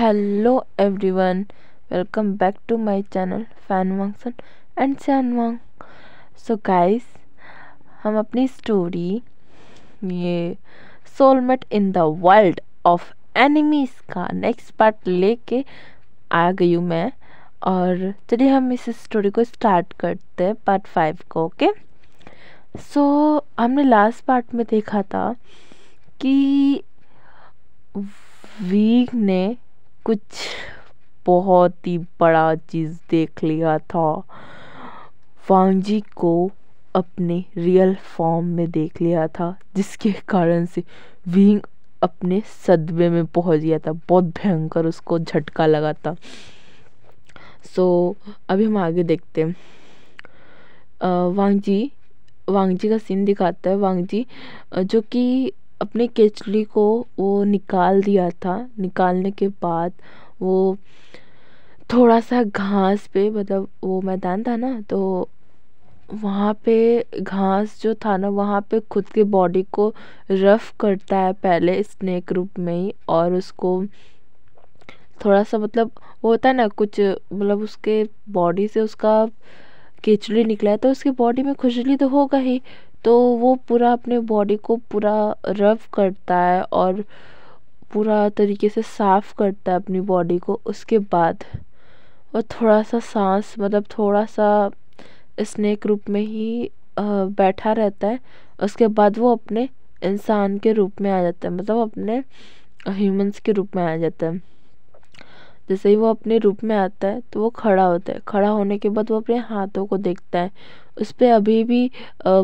Hello everyone welcome back to my channel Fan Sun and San Wang so guys हम अपनी story ये soulmate in the world of enemies का next part लेके आ गई हूँ मैं और चलिए हम इस स्टोरी को स्टार्ट करते हैं पार्ट फाइव को ओके okay? सो so, हमने लास्ट पार्ट में देखा था कि वीग ने कुछ बहुत ही बड़ा चीज़ देख लिया था वांगजी को अपने रियल फॉर्म में देख लिया था जिसके कारण से विंग अपने सदमे में पहुंच गया था बहुत भयंकर उसको झटका लगा था सो so, अभी हम आगे देखते हैं वांगजी वांगजी का सीन दिखाता है वांगजी जो कि अपने केचली को वो निकाल दिया था निकालने के बाद वो थोड़ा सा घास पे मतलब वो मैदान था ना तो वहाँ पे घास जो था ना वहाँ पे खुद के बॉडी को रफ करता है पहले स्नेक रूप में ही और उसको थोड़ा सा मतलब वो होता है ना कुछ मतलब उसके बॉडी से उसका केचली निकला है तो उसकी बॉडी में खुजली तो होगा ही तो वो पूरा अपने बॉडी को पूरा रब करता है और पूरा तरीके से साफ़ करता है अपनी बॉडी को उसके बाद और थोड़ा सा सांस मतलब थोड़ा सा स्नेक रूप में ही बैठा रहता है उसके बाद वो अपने इंसान के रूप में आ जाता है मतलब अपने ह्यूमंस के रूप में आ जाता है जैसे ही वो अपने रूप में आता है तो वो खड़ा होता है खड़ा होने के बाद वो अपने हाथों को देखता है उस पर अभी भी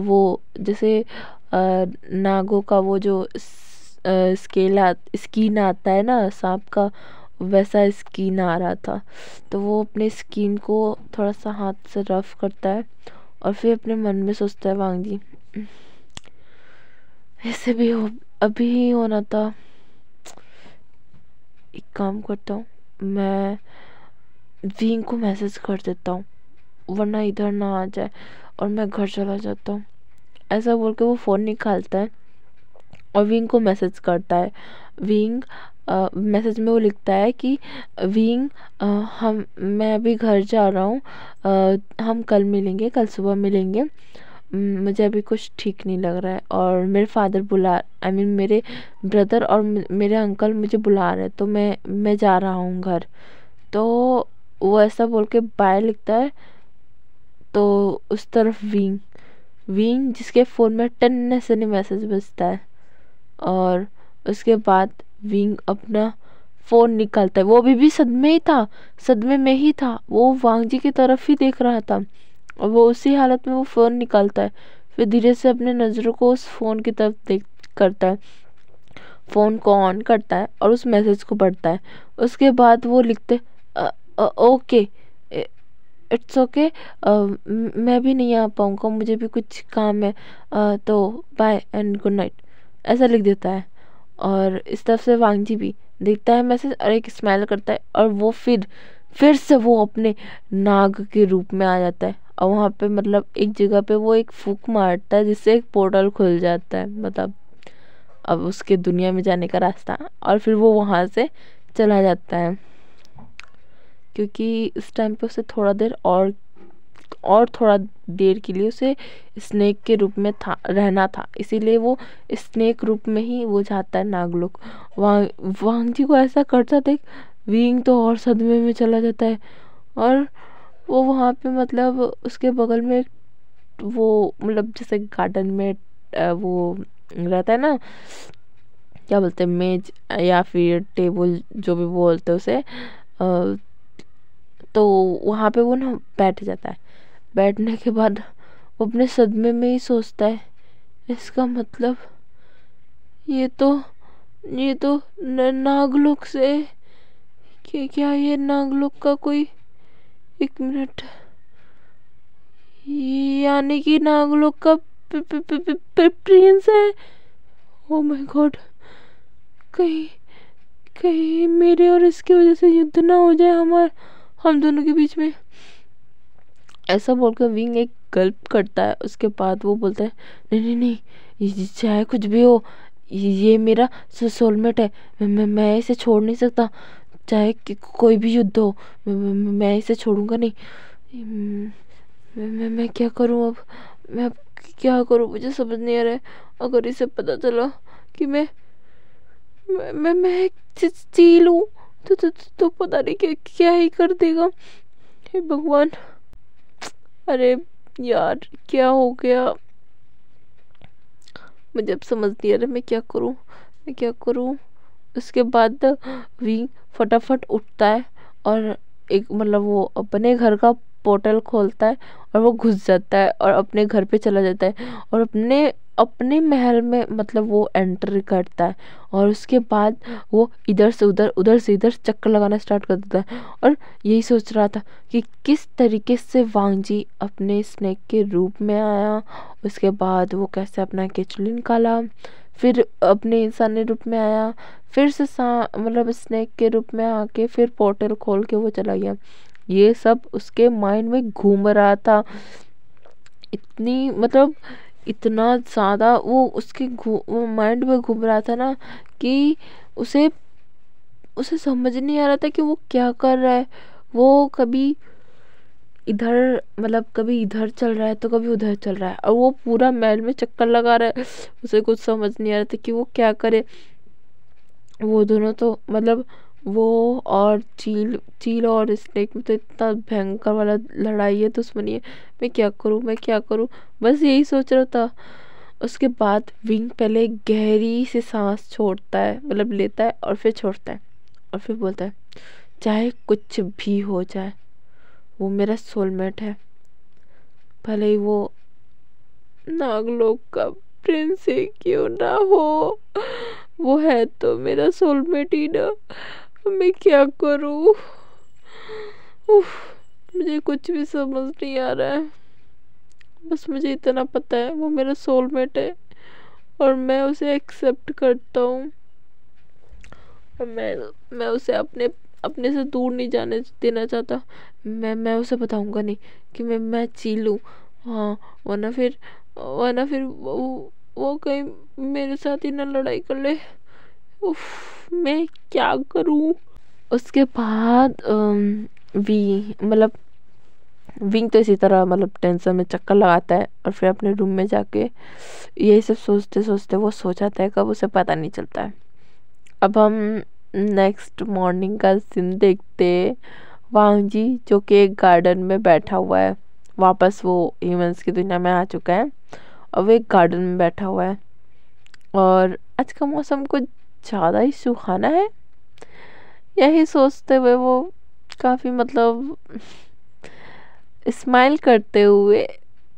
वो जैसे नागों का वो जो स्केल स्किन आता है ना सांप का वैसा स्किन आ रहा था तो वो अपने स्किन को थोड़ा सा हाथ से रफ करता है और फिर अपने मन में सोचता है वांग जी ऐसे भी हो अभी ही होना था एक काम करता हूँ मैं वीन को मैसेज कर देता हूँ वरना इधर ना आ जाए और मैं घर चला जाता हूँ ऐसा बोल के वो फ़ोन निकालता है और विंग को मैसेज करता है विंग मैसेज में वो लिखता है कि विंग हम मैं अभी घर जा रहा हूँ हम कल मिलेंगे कल सुबह मिलेंगे मुझे अभी कुछ ठीक नहीं लग रहा है और मेरे फादर बुला आई मीन मेरे ब्रदर और मेरे अंकल मुझे बुला रहे तो मैं मैं जा रहा हूँ घर तो वो ऐसा बोल के बाय लिखता है तो उस तरफ विंग विंग जिसके फ़ोन में टन से नहीं मैसेज भेजता है और उसके बाद विंग अपना फ़ोन निकालता है वो अभी भी सदमे ही था सदमे में ही था वो वांग जी की तरफ ही देख रहा था और वो उसी हालत में वो फ़ोन निकालता है फिर धीरे से अपने नज़रों को उस फ़ोन की तरफ देख करता है फ़ोन को ऑन करता है और उस मैसेज को पढ़ता है उसके बाद वो लिखते ओके इट्स ओके मैं भी नहीं आ पाऊँगा मुझे भी कुछ काम है uh, तो बाय एंड गुड नाइट ऐसा लिख देता है और इस तरफ से वांग जी भी देखता है मैसेज और एक स्माइल करता है और वो फिर फिर से वो अपने नाग के रूप में आ जाता है और वहाँ पे मतलब एक जगह पे वो एक फूक मारता है जिससे एक पोर्टल खुल जाता है मतलब अब उसके दुनिया में जाने का रास्ता और फिर वो वहाँ से चला जाता है क्योंकि इस टाइम पे उसे थोड़ा देर और और थोड़ा देर के लिए उसे स्नेक के रूप में था रहना था इसीलिए वो स्नेक रूप में ही वो जाता है नागलोक वांग वांग जी को ऐसा करता देख विंग तो और सदमे में चला जाता है और वो वहाँ पे मतलब उसके बगल में वो मतलब जैसे गार्डन में वो रहता है ना क्या बोलते हैं मेज या फिर टेबल जो भी बोलते हैं उसे तो वहाँ पे वो ना बैठ जाता है बैठने के बाद वो अपने सदमे में ही सोचता है इसका मतलब ये तो ये तो नागलोक से क्या ये नागलोक का कोई एक मिनट यानी कि नागलोक का प्रिंस है ओ माय गॉड कहीं कहीं मेरे और इसकी वजह से युद्ध ना हो जाए हमारे हम दोनों के बीच में ऐसा बोलकर विंग एक गल्प करता है उसके बाद वो बोलता है नहीं नहीं नहीं चाहे कुछ भी हो ये मेरा सोलमेट है मैं मैं इसे छोड़ नहीं सकता चाहे कोई भी युद्ध हो मैं इसे छोड़ूंगा नहीं मैं मैं क्या करूं अब मैं अब क्या करूं मुझे समझ नहीं आ रहा है अगर इसे पता चला कि मैं मैं मैं एक चील हूँ तो, तो, तो, तो पता नहीं क्या क्या ही कर देगा हे भगवान अरे यार क्या हो गया मुझे अब समझ नहीं आ रहा मैं क्या करूँ मैं क्या करूँ उसके बाद भी फटाफट उठता है और एक मतलब वो अपने घर का पोर्टल खोलता है और वो घुस जाता है और अपने घर पे चला जाता है और अपने अपने महल में मतलब वो एंटर करता है और उसके बाद वो इधर से उधर उधर से इधर चक्कर लगाना स्टार्ट कर देता है और यही सोच रहा था कि किस तरीके से वांगजी अपने स्नैक के रूप में आया उसके बाद वो कैसे अपना किचड़ निकाला फिर अपने इंसानी रूप में आया फिर से सा मतलब स्नेक के रूप में आके फिर पोर्टल खोल के वो चला गया ये सब उसके माइंड में घूम रहा था इतनी मतलब इतना ज़्यादा वो उसके माइंड में घूम रहा था ना कि उसे उसे समझ नहीं आ रहा था कि वो क्या कर रहा है वो कभी इधर मतलब कभी इधर चल रहा है तो कभी उधर चल रहा है और वो पूरा महल में चक्कर लगा रहा है उसे कुछ समझ नहीं आ रहा था कि वो क्या करे वो दोनों तो मतलब वो और चील चील और स्नेक में तो इतना भयंकर वाला लड़ाई है दुश्मनी तो है मैं क्या करूँ मैं क्या करूँ बस यही सोच रहा था उसके बाद विंग पहले गहरी से सांस छोड़ता है मतलब लेता है और फिर छोड़ता है और फिर बोलता है चाहे कुछ भी हो जाए वो मेरा सोलमेट है भले ही वो नागलोक का प्रिंस ही क्यों ना हो वो है तो मेरा सोलमेट ही ना मैं क्या करूँ मुझे कुछ भी समझ नहीं आ रहा है बस मुझे इतना पता है वो मेरा सोलमेट है और मैं उसे एक्सेप्ट करता हूँ मैं मैं उसे अपने अपने से दूर नहीं जाने देना चाहता मैं मैं उसे बताऊंगा नहीं कि मैं मैं ची लूँ हाँ वरना फिर वरना फिर वो वो कहीं मेरे साथ ही ना लड़ाई कर ले उफ मैं क्या करूँ उसके बाद वी मतलब विंग तो इसी तरह मतलब टेंशन में चक्कर लगाता है और फिर अपने रूम में जाके यही सब सोचते सोचते वो सोचाता है कब उसे पता नहीं चलता है अब हम नेक्स्ट मॉर्निंग का सीन देखते वांग जी जो कि एक गार्डन में बैठा हुआ है वापस वो ह्यूमंस की दुनिया में आ चुका है और वो एक गार्डन में बैठा हुआ है और आज का मौसम कुछ ज़्यादा ही सुहाना है यही सोचते हुए वो काफ़ी मतलब स्माइल करते हुए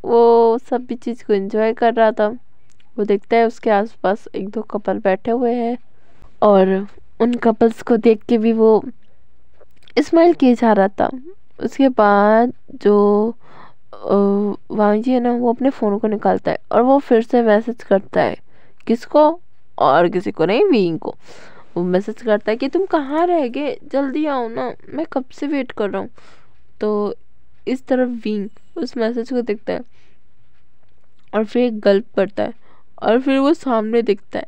वो सभी चीज़ को एंजॉय कर रहा था वो देखता है उसके आसपास एक दो कपल बैठे हुए हैं और उन कपल्स को देख के भी वो स्माइल किए जा रहा था उसके बाद जो वामी जी है ना वो अपने फ़ोन को निकालता है और वो फिर से मैसेज करता है किसको और किसी को नहीं वींग को वो मैसेज करता है कि तुम कहाँ रह गए जल्दी आओ ना मैं कब से वेट कर रहा हूँ तो इस तरफ विंग उस मैसेज को देखता है और फिर एक गल्प करता है और फिर वो सामने दिखता है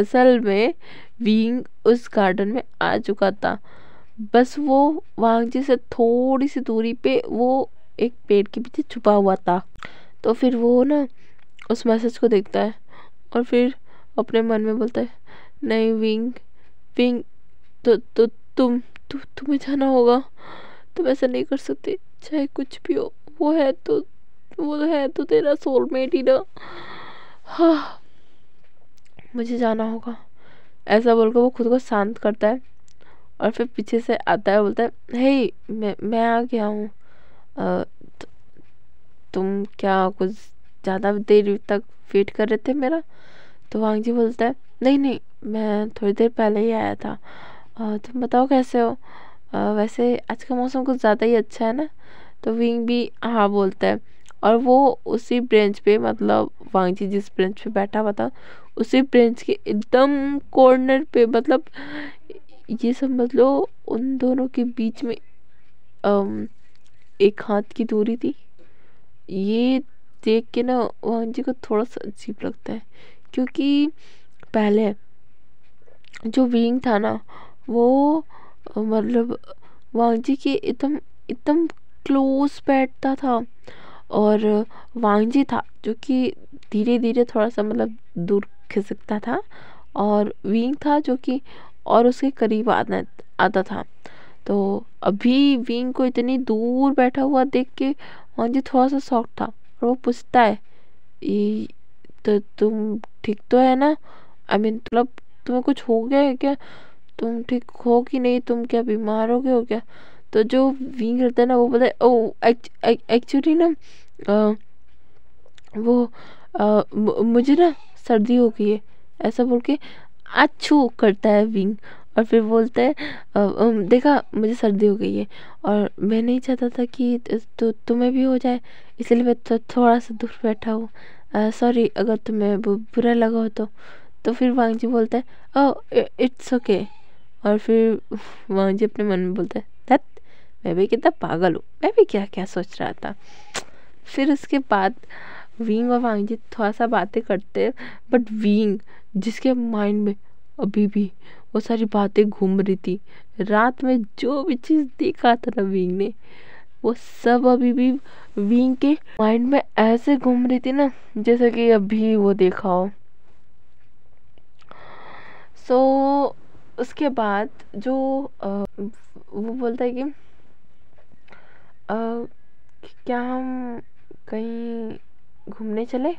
असल में वींग उस गार्डन में आ चुका था बस वो वांगजी से थोड़ी सी दूरी पे वो एक पेड़ के पीछे छुपा हुआ था तो फिर वो ना उस मैसेज को देखता है और फिर अपने मन में बोलता है नहीं विंग विंग तो तो तुम तु, तुम्हें जाना होगा तुम ऐसा नहीं कर सकते चाहे कुछ भी हो वो है तो वो है तो तेरा सोलमेट ही ना हाँ मुझे जाना होगा ऐसा बोलकर वो खुद को शांत करता है और फिर पीछे से आता है बोलता है हे मैं मैं आ गया हूँ तो, तुम क्या कुछ ज़्यादा देर तक वेट कर रहे थे मेरा तो वांग जी बोलता है नहीं नहीं मैं थोड़ी देर पहले ही आया था तुम बताओ कैसे हो वैसे आज का मौसम कुछ ज़्यादा ही अच्छा है ना तो विंग भी हाँ बोलता है और वो उसी ब्रेंच पे मतलब वांगजी जिस ब्रेंच पे बैठा हुआ था उसी ब्रेंच के एकदम कॉर्नर पे मतलब ये समझ लो उन दोनों के बीच में एक हाथ की दूरी थी ये देख के ना वाहन जी को थोड़ा सा अजीब लगता है क्योंकि पहले जो विंग था ना वो मतलब वांग जी के एकदम एकदम क्लोज बैठता था और वांग जी था जो कि धीरे धीरे थोड़ा सा मतलब दूर खिसकता था और विंग था जो कि और उसके करीब आना आता था तो अभी विंग को इतनी दूर बैठा हुआ देख के जी थोड़ा सा शौक था और वो पूछता है ये तो तुम ठीक तो है ना आई मीन मतलब तुम्हें कुछ हो गया है क्या तुम ठीक हो कि नहीं तुम क्या बीमार हो गए हो क्या तो जो विंग रहता है ना वो बोलता है ओ oh, एक्चुअली ना आ, वो आ, मुझे ना सर्दी हो गई है ऐसा बोल के अच्छू करता है विंग और फिर बोलता है देखा मुझे सर्दी हो गई है और मैं नहीं चाहता था कि तो तुम्हें भी हो जाए इसलिए मैं तो थोड़ा सा दूर बैठा हूँ सॉरी अगर तुम्हें बुरा लगा हो तो तो फिर जी बोलता है ओ इट्स ओके और फिर वांग जी अपने मन में बोलता है दत्त मैं भी कितना पागल हूँ मैं भी क्या क्या सोच रहा था फिर उसके बाद विंग और वांग जी थोड़ा सा बातें करते हैं बट विंग जिसके माइंड में अभी भी वो सारी बातें घूम रही थी रात में जो भी चीज़ देखा था ना विंग ने वो सब अभी भी विंग के माइंड में ऐसे घूम रही थी ना जैसे कि अभी वो देखा हो सो so, उसके बाद जो आ, वो बोलता है कि आ, क्या हम कहीं घूमने चले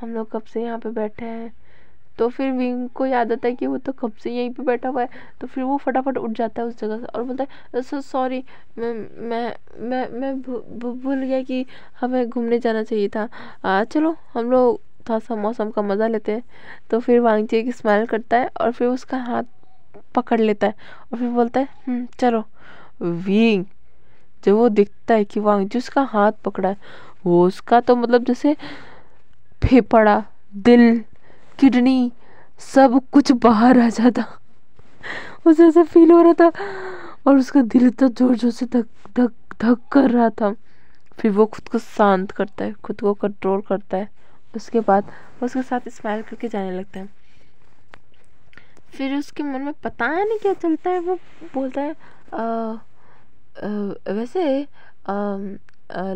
हम लोग कब से यहाँ पे बैठे हैं तो फिर विंग को याद आता है कि वो तो कब से यहीं पे बैठा हुआ है तो फिर वो फटाफट उठ जाता है उस जगह से और बोलता है सर सॉरी मैं मैं मैं मैं भूल गया कि हमें घूमने जाना चाहिए था आ, चलो हम लोग थोड़ा सा मौसम का मज़ा लेते हैं तो फिर वांगची एक स्माइल करता है और फिर उसका हाथ पकड़ लेता है और फिर बोलता है हम्म, चलो विंग जब वो दिखता है कि वांगजी उसका हाथ पकड़ा है वो उसका तो मतलब जैसे फेफड़ा दिल किडनी सब कुछ बाहर आ जाता उसे ऐसा फील हो रहा था और उसका दिल इतना जोर जोर से धक धक धक कर रहा था फिर वो खुद को शांत करता है खुद को कंट्रोल करता है उसके बाद उसके साथ स्माइल करके जाने लगता है फिर उसके मन में पता नहीं क्या चलता है वो बोलता है आ, आ, वैसे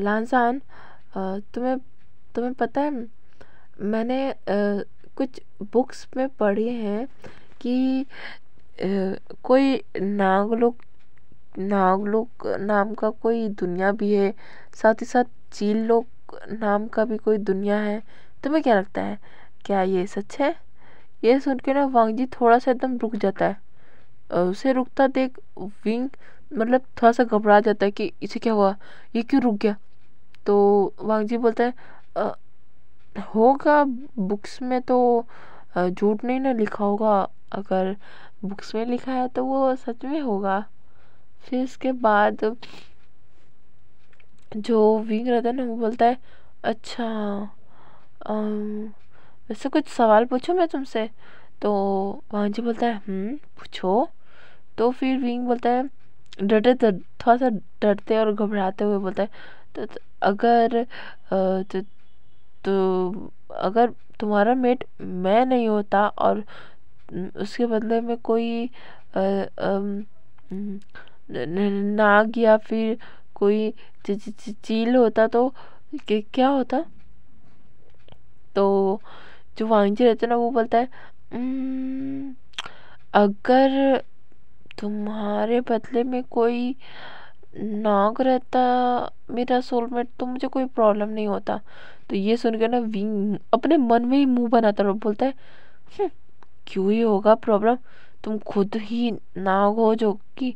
लानसान तुम्हें तुम्हें पता है मैंने कुछ बुक्स में पढ़ी हैं कि कोई नागलोक नागलोक नाम का कोई दुनिया भी है साथ ही साथ चील लोक नाम का भी कोई दुनिया है तुम्हें क्या लगता है क्या ये सच है ये सुन के ना वांग जी थोड़ा सा एकदम रुक जाता है उसे रुकता देख विंग मतलब थोड़ा सा घबरा जाता है कि इसे क्या हुआ ये क्यों रुक गया तो वांग जी बोलता है होगा बुक्स में तो झूठ नहीं ना लिखा होगा अगर बुक्स में लिखा है तो वो सच में होगा फिर इसके बाद जो विंग रहता है ना वो बोलता है अच्छा वैसे कुछ सवाल पूछो मैं तुमसे तो वांग जी बोलता है हम्म, पूछो तो फिर विंग बोलता है डरते तो, थोड़ा सा डरते और घबराते हुए बोलता है तो अगर तो, तो अगर तुम्हारा मेट मैं नहीं होता और उसके बदले में कोई नाग या फिर कोई चील होता तो क्या होता तो जो वांगजी रहते ना वो बोलता है अगर तुम्हारे बदले में कोई नाग रहता मेरा सोलमेट तो मुझे कोई प्रॉब्लम नहीं होता तो ये सुन के ना विंग अपने मन में ही मुंह बनाता रहा बोलता है हम्म, क्यों ही होगा प्रॉब्लम तुम खुद ही नाग हो जो कि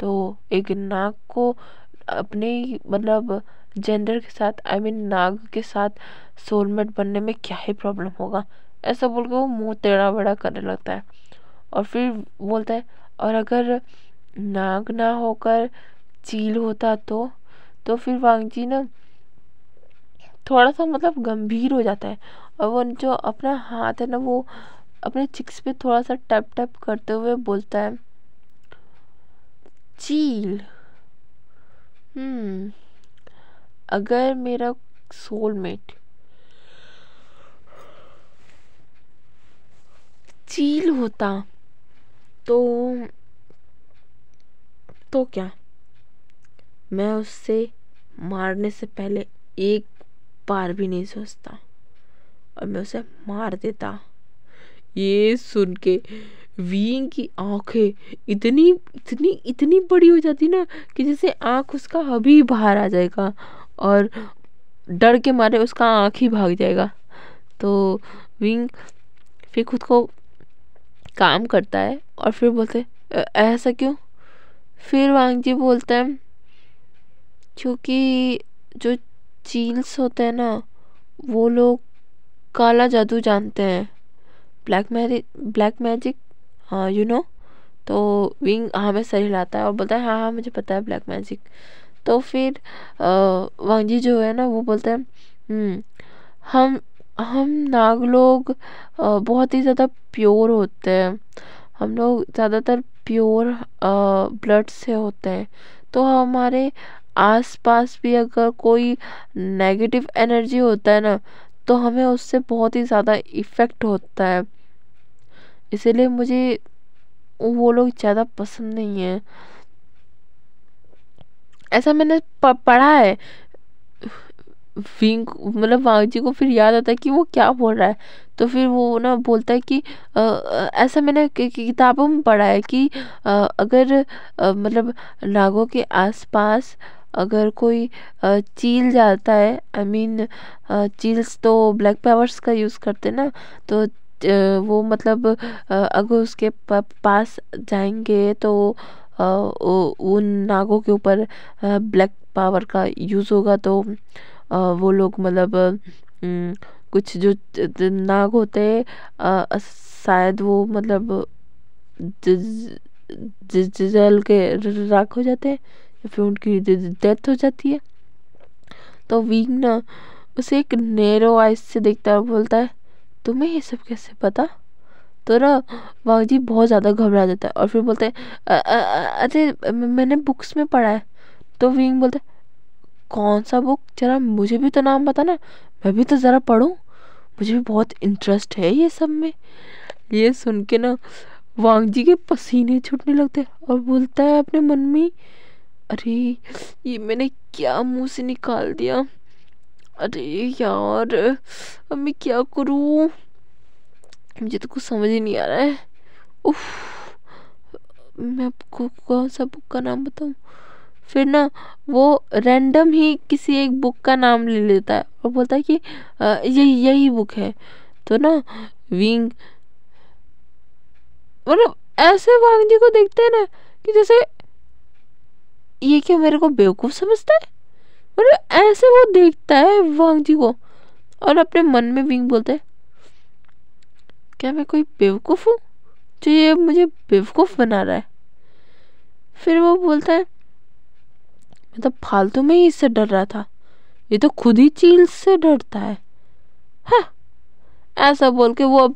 तो एक नाग को अपने मतलब जेंडर के साथ आई I मीन mean, नाग के साथ सोलमेट बनने में क्या ही प्रॉब्लम होगा ऐसा बोल के वो मुँह टेढ़ा बड़ा करने लगता है और फिर बोलता है और अगर नाग ना होकर चील होता तो तो फिर वांग जी ना थोड़ा सा मतलब गंभीर हो जाता है और वो जो अपना हाथ है ना वो अपने चिक्स पे थोड़ा सा टप टप करते हुए बोलता है चील हम्म अगर मेरा सोलमेट चील होता तो तो क्या मैं उससे मारने से पहले एक बार भी नहीं सोचता और मैं उसे मार देता ये सुन के वीन की आंखें इतनी इतनी इतनी बड़ी हो जाती ना कि जैसे आंख उसका अभी बाहर आ जाएगा और डर के मारे उसका आँख ही भाग जाएगा तो विंग फिर खुद को काम करता है और फिर बोलते ऐसा क्यों फिर वांग जी बोलते हैं क्योंकि जो चील्स होते हैं ना वो लोग काला जादू जानते हैं ब्लैक मैजिक ब्लैक मैजिक हाँ यू नो तो विंग हाँ, हमें सर हिलाता है और बोलता है हाँ हाँ मुझे पता है ब्लैक मैजिक तो फिर वांगजी जो है ना वो बोलते हैं हम्म, हम हम नाग लोग बहुत ही ज़्यादा प्योर होते हैं हम लोग ज़्यादातर प्योर ब्लड से होते हैं तो हमारे आसपास भी अगर कोई नेगेटिव एनर्जी होता है ना तो हमें उससे बहुत ही ज़्यादा इफ़ेक्ट होता है इसीलिए मुझे वो लोग ज़्यादा पसंद नहीं है ऐसा मैंने पढ़ा है विंग मतलब वांग जी को फिर याद आता है कि वो क्या बोल रहा है तो फिर वो ना बोलता है कि आ, ऐसा मैंने किताबों में पढ़ा है कि आ, अगर आ, मतलब नागों के आसपास अगर कोई चील जाता है आई मीन चील्स तो ब्लैक पावर्स का यूज़ करते ना तो वो मतलब अगर उसके पास जाएंगे तो उन नागों के ऊपर ब्लैक पावर का यूज़ होगा तो वो लोग मतलब कुछ जो नाग होते शायद वो मतलब जल के राख हो जाते हैं फिर उनकी डेथ हो जाती है तो वीक ना उसे एक नेरो आइज से देखता है बोलता है तुम्हें ये सब कैसे पता तो ना वांग जी बहुत ज़्यादा घबरा जाता है और फिर बोलते हैं अरे मैंने बुक्स में पढ़ा है तो विंग बोलते कौन सा बुक जरा मुझे भी तो नाम ना मैं भी तो ज़रा पढ़ूँ मुझे भी बहुत इंटरेस्ट है ये सब में ये सुन के ना वांग जी के पसीने छूटने लगते और बोलता है अपने मन में अरे ये मैंने क्या मुंह से निकाल दिया अरे यार अब मैं क्या करूँ मुझे तो कुछ समझ ही नहीं आ रहा है उफ मैं आपको कौन सा बुक का नाम बताऊँ फिर ना वो रैंडम ही किसी एक बुक का नाम ले लेता है और बोलता है कि यही यही बुक है तो ना विंग मतलब ऐसे वांग जी को देखते हैं ना कि जैसे ये क्या मेरे को बेवकूफ़ समझता है मतलब ऐसे वो देखता है वांग जी को और अपने मन में विंग बोलता है क्या मैं कोई बेवकूफ़ हूँ जो ये मुझे बेवकूफ़ बना रहा है फिर वो बोलता है मतलब तो फालतू में ही इससे डर रहा था ये तो खुद ही चील से डरता है हाँ ऐसा बोल के वो अब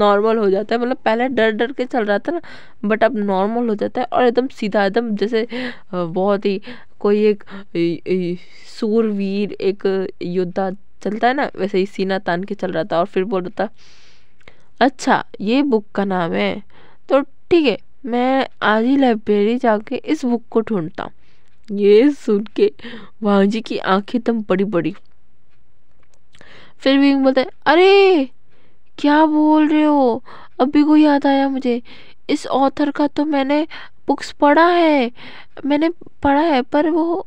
नॉर्मल हो जाता है मतलब पहले डर डर के चल रहा था ना बट अब नॉर्मल हो जाता है और एकदम सीधा एकदम जैसे बहुत ही कोई एक सूरवीर एक योद्धा चलता है ना वैसे ही सीना तान के चल रहा था और फिर बोल रहा था अच्छा ये बुक का नाम है तो ठीक है मैं आज ही लाइब्रेरी जाके इस बुक को ढूंढता हूँ ये सुन के भाजी की आंखें एकदम बड़ी बड़ी फिर भी बोलते अरे क्या बोल रहे हो अभी को याद आया मुझे इस ऑथर का तो मैंने बुक्स पढ़ा है मैंने पढ़ा है पर वो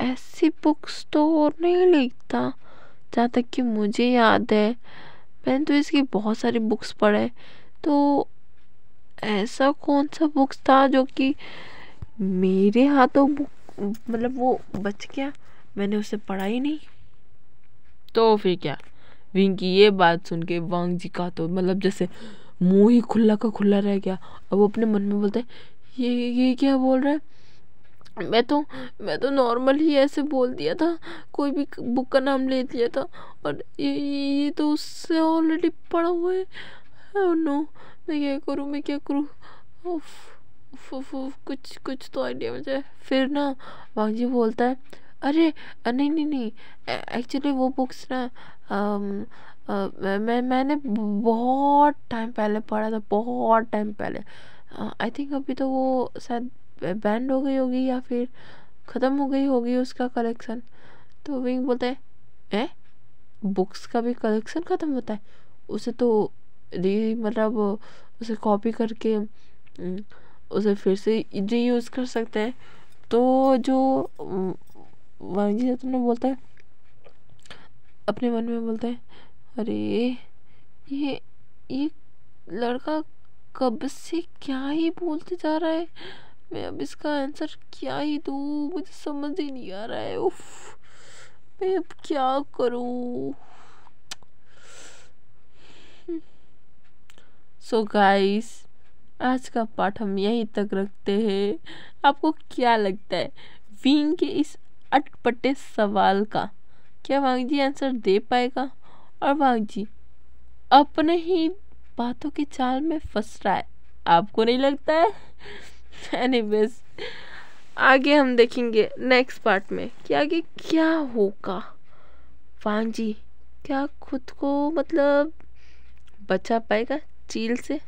ऐसी बुक्स तो और नहीं लिखता जहाँ तक कि मुझे याद है मैंने तो इसकी बहुत सारी बुक्स पढ़े तो ऐसा कौन सा बुक्स था जो कि मेरे हाथों बुक मतलब वो बच गया मैंने उसे पढ़ा ही नहीं तो फिर क्या विंग की ये बात सुन के वांग जी का तो मतलब जैसे मुंह ही खुला का खुला रह गया अब वो अपने मन में बोलते हैं ये ये क्या बोल रहा है मैं तो मैं तो नॉर्मल ही ऐसे बोल दिया था कोई भी बुक का नाम ले दिया था और ये ये तो उससे ऑलरेडी पड़ा हुआ है oh, नो मैं क्या करूँ मैं क्या करूँ कुछ कुछ तो आइडिया मुझे फिर ना वांग जी बोलता है अरे नहीं नहीं नहीं एक्चुअली वो बुक्स ना मैं मैंने बहुत टाइम पहले पढ़ा था बहुत टाइम पहले आई थिंक अभी तो वो शायद बैंड हो गई होगी या फिर ख़त्म हो गई होगी उसका कलेक्शन तो विंग बोलते हैं ए बुक्स का भी कलेक्शन ख़त्म होता है उसे तो री मतलब उसे कॉपी करके उसे फिर से यूज़ कर सकते हैं तो जो वांगी तुमने बोलता है अपने मन में बोलते हैं अरे ये ये लड़का कब से क्या ही बोलते जा रहा है मैं अब इसका आंसर क्या ही दूँ मुझे समझ ही नहीं आ रहा है उफ मैं अब क्या करूँ सो so गाइस आज का पाठ हम यहीं तक रखते हैं आपको क्या लगता है विंग के इस अटपटे सवाल का क्या जी आंसर दे पाएगा और जी अपने ही बातों के चाल में फंस रहा है आपको नहीं लगता है एनीवेज आगे हम देखेंगे नेक्स्ट पार्ट में कि आगे क्या होगा जी क्या खुद को मतलब बचा पाएगा चील से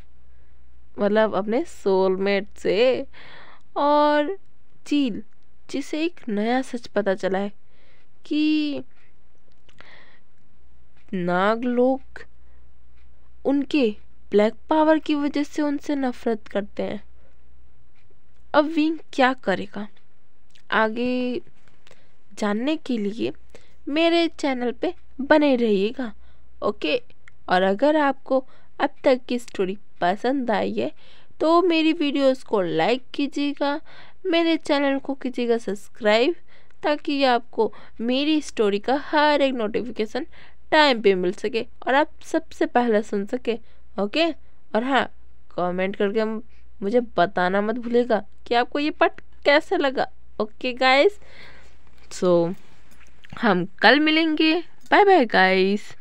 मतलब अपने सोलमेट से और चील जिसे एक नया सच पता चला है कि नाग लोग उनके ब्लैक पावर की वजह से उनसे नफरत करते हैं अब विंग क्या करेगा आगे जानने के लिए मेरे चैनल पे बने रहिएगा ओके और अगर आपको अब तक की स्टोरी पसंद आई है तो मेरी वीडियोस को लाइक कीजिएगा मेरे चैनल को कीजिएगा सब्सक्राइब ताकि आपको मेरी स्टोरी का हर एक नोटिफिकेशन टाइम पे मिल सके और आप सबसे पहले सुन सके ओके और हाँ कमेंट करके मुझे बताना मत भूलेगा कि आपको ये पट कैसे लगा ओके गाइस सो हम कल मिलेंगे बाय बाय गाइस